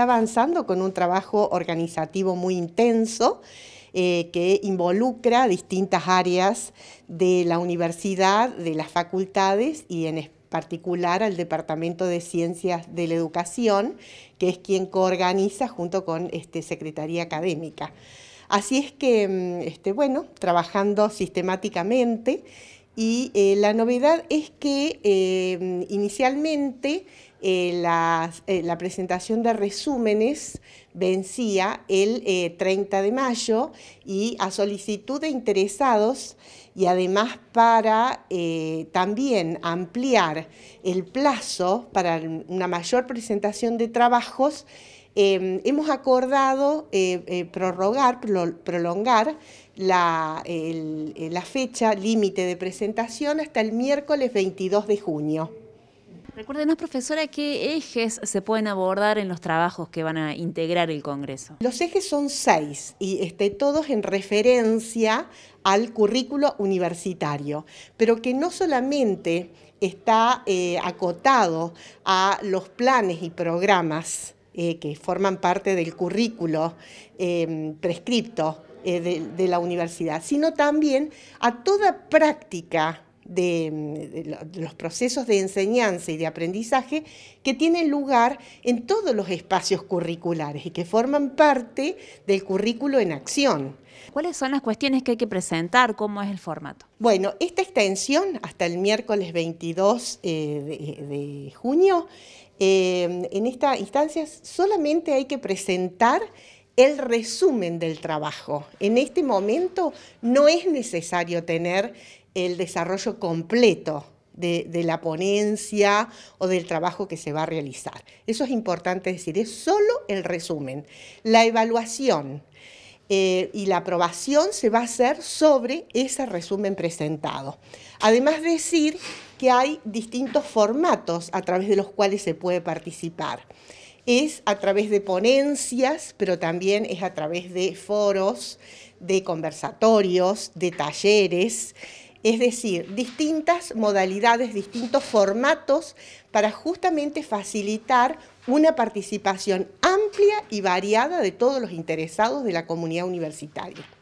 avanzando con un trabajo organizativo muy intenso eh, que involucra distintas áreas de la universidad, de las facultades y en particular al Departamento de Ciencias de la Educación, que es quien coorganiza junto con este, Secretaría Académica. Así es que, mm, este, bueno, trabajando sistemáticamente y eh, la novedad es que eh, inicialmente eh, eh, la, presentación de resúmenes vencía el 30 eh, de mayo y a solicitud de interesados y además para también ampliar el plazo para una mayor presentación de trabajos, em, hemos acordado prolongar la fecha límite de presentación hasta el miércoles 22 de junio. Recuérdenos, profesora, qué ejes se pueden abordar en los trabajos que van a integrar el Congreso. Los ejes son seis y este, todos en referencia al currículo universitario, pero que no solamente está eh, acotado a los planes y programas eh, que forman parte del currículo em, prescripto eh, de, de la universidad, sino también a toda práctica de, los procesos de enseñanza y de aprendizaje que tienen lugar en todos los espacios curriculares y que forman parte del currículo en acción. ¿Cuáles son las cuestiones que hay que presentar? ¿Cómo es el formato? Bueno, esta extensión hasta el miércoles 22 eh, de, junio, eh, en esta instancia solamente hay que presentar el resumen del trabajo. En este momento no es necesario tener el desarrollo completo de, la ponencia o del trabajo que se va a realizar. Eso es importante decir, es solo el resumen. La evaluación eh, y la aprobación se va a hacer sobre ese resumen presentado. Además decir que hay distintos formatos a través de los cuales se puede participar. Es a través de ponencias, pero también es a través de foros, de conversatorios, de talleres, es decir, distintas modalidades, distintos formatos para justamente facilitar una participación amplia y variada de todos los interesados de la comunidad universitaria.